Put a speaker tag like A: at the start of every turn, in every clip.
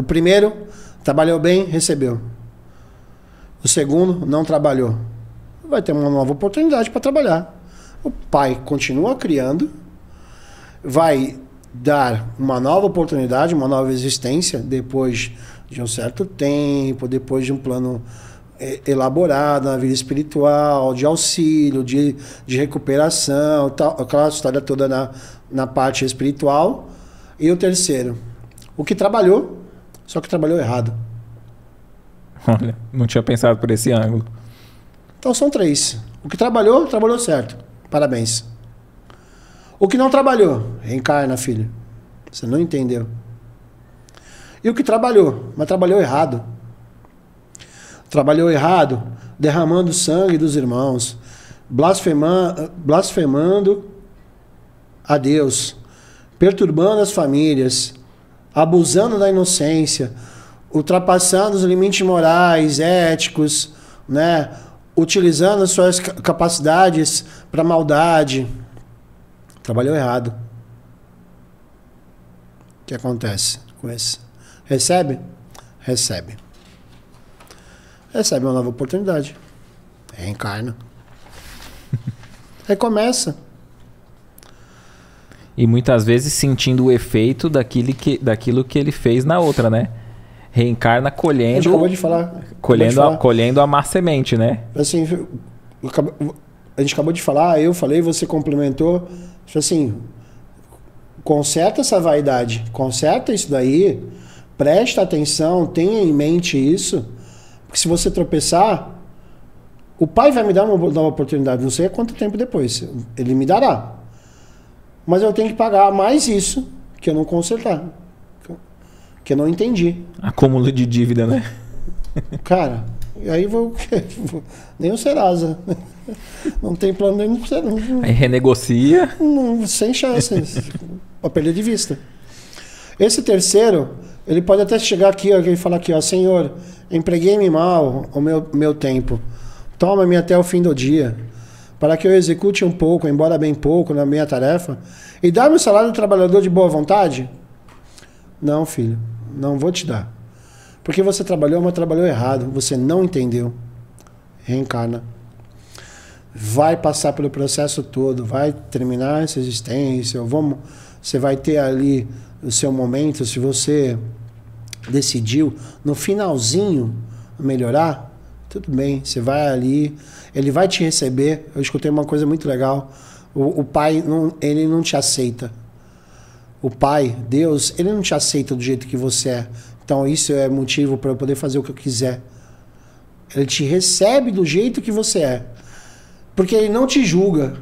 A: O primeiro trabalhou bem, recebeu. O segundo não trabalhou. Vai ter uma nova oportunidade para trabalhar. O pai continua criando, vai dar uma nova oportunidade, uma nova existência depois de um certo tempo, depois de um plano é, elaborado na vida espiritual, de auxílio, de, de recuperação, tal, aquela história toda na, na parte espiritual. E o terceiro, o que trabalhou só que trabalhou errado.
B: Olha, não tinha pensado por esse ângulo.
A: Então são três. O que trabalhou, trabalhou certo. Parabéns. O que não trabalhou, reencarna, filho. Você não entendeu. E o que trabalhou, mas trabalhou errado. Trabalhou errado, derramando sangue dos irmãos, blasfema, blasfemando a Deus, perturbando as famílias, abusando da inocência, ultrapassando os limites morais, éticos, né? utilizando as suas capacidades para maldade. Trabalhou errado. O que acontece com esse? Recebe? Recebe. Recebe uma nova oportunidade. Reencarna. Recomeça.
B: E muitas vezes sentindo o efeito daquilo que, daquilo que ele fez na outra, né? Reencarna colhendo. A gente acabou de
A: falar. Colhendo, de falar. A,
B: colhendo a má semente, né?
A: Assim, a gente acabou de falar, eu falei, você complementou. Tipo assim, conserta essa vaidade, conserta isso daí, presta atenção, tenha em mente isso, porque se você tropeçar, o pai vai me dar uma, dar uma oportunidade, não sei quanto tempo depois, ele me dará. Mas eu tenho que pagar mais isso que eu não consertar. Que eu não entendi.
B: Acúmulo de dívida, né?
A: Cara, e aí vou. Nem o Serasa. Não tem plano nenhum pro Serasa. Aí
B: renegocia.
A: Não, sem chances. a perder de vista. Esse terceiro, ele pode até chegar aqui e falar aqui, ó, senhor, empreguei-me mal o meu, meu tempo. Toma-me até o fim do dia para que eu execute um pouco, embora bem pouco, na minha tarefa, e dar-me o salário do trabalhador de boa vontade? Não, filho, não vou te dar. Porque você trabalhou, mas trabalhou errado, você não entendeu. Reencarna. Vai passar pelo processo todo, vai terminar essa existência, vamos, você vai ter ali o seu momento, se você decidiu no finalzinho melhorar, tudo bem, você vai ali, ele vai te receber. Eu escutei uma coisa muito legal. O, o pai, não, ele não te aceita. O pai, Deus, ele não te aceita do jeito que você é. Então isso é motivo para eu poder fazer o que eu quiser. Ele te recebe do jeito que você é. Porque ele não te julga.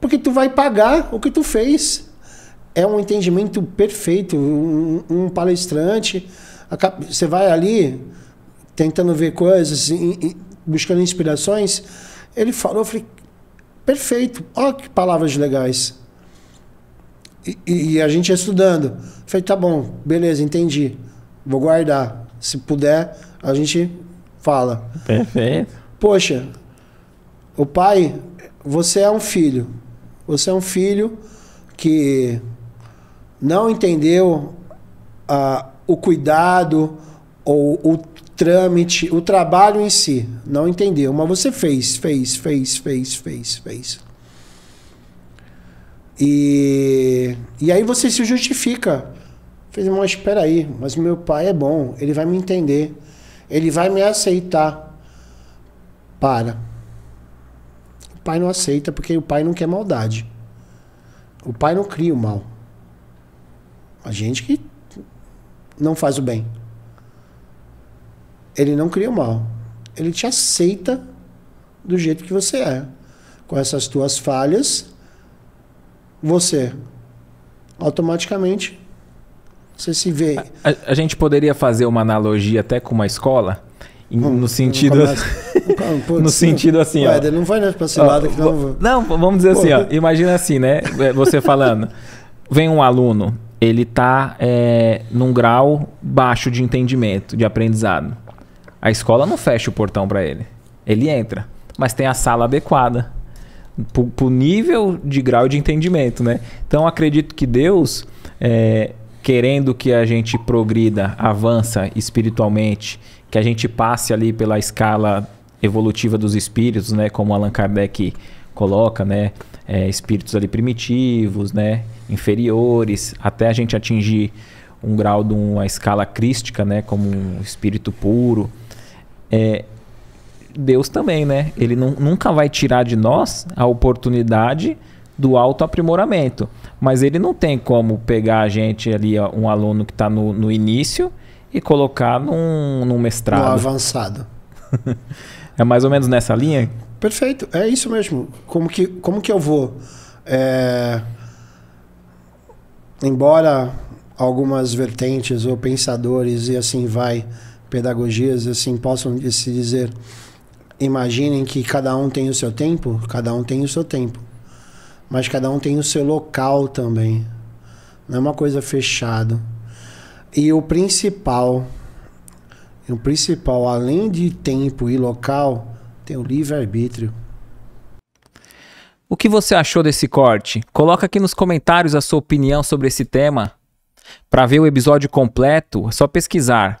A: Porque tu vai pagar o que tu fez. É um entendimento perfeito. Um, um palestrante, você vai ali, tentando ver coisas, buscando inspirações, ele falou, eu falei, perfeito, olha que palavras legais. E, e a gente estudando. Eu falei, tá bom, beleza, entendi. Vou guardar. Se puder, a gente fala.
B: Perfeito.
A: Poxa, o pai, você é um filho. Você é um filho que não entendeu ah, o cuidado ou o trâmite, o trabalho em si. Não entendeu, mas você fez, fez, fez, fez, fez, fez. E, e aí você se justifica. Fez, mas espera aí, mas meu pai é bom, ele vai me entender, ele vai me aceitar. Para. O pai não aceita porque o pai não quer maldade. O pai não cria o mal. A gente que não faz o bem. Ele não cria o mal. Ele te aceita do jeito que você é. Com essas tuas falhas, você automaticamente você se vê.
B: A, a gente poderia fazer uma analogia até com uma escola? Hum, no sentido.
A: no sentido assim, ué, ó. Não vai né, pra esse ó, lado que não. Não,
B: vamos dizer assim, Pô. assim, ó. Imagina assim, né? É, você falando. Vem um aluno, ele tá é, num grau baixo de entendimento, de aprendizado. A escola não fecha o portão para ele. Ele entra, mas tem a sala adequada para o nível de grau de entendimento, né? Então acredito que Deus, é, querendo que a gente progrida, avança espiritualmente, que a gente passe ali pela escala evolutiva dos espíritos, né? Como Allan Kardec coloca, né? É, espíritos ali primitivos, né? Inferiores, até a gente atingir um grau de uma escala crística, né? Como um espírito puro é, Deus também, né? Ele não, nunca vai tirar de nós a oportunidade do autoaprimoramento. Mas ele não tem como pegar a gente ali, um aluno que está no, no, início, e colocar num, num mestrado. No
A: avançado.
B: é mais ou menos nessa linha?
A: Perfeito, é isso mesmo. Como que, como que eu vou. É... Embora algumas vertentes ou pensadores e assim vai pedagogias, assim, possam se dizer, imaginem que cada um tem o seu tempo, cada um tem o seu tempo, mas cada um tem o seu local também. Não é uma coisa fechada. E o principal, o principal, além de tempo e local, tem o
B: livre-arbítrio. O que você achou desse corte? Coloca aqui nos comentários a sua opinião sobre esse tema. Para ver o episódio completo, é só pesquisar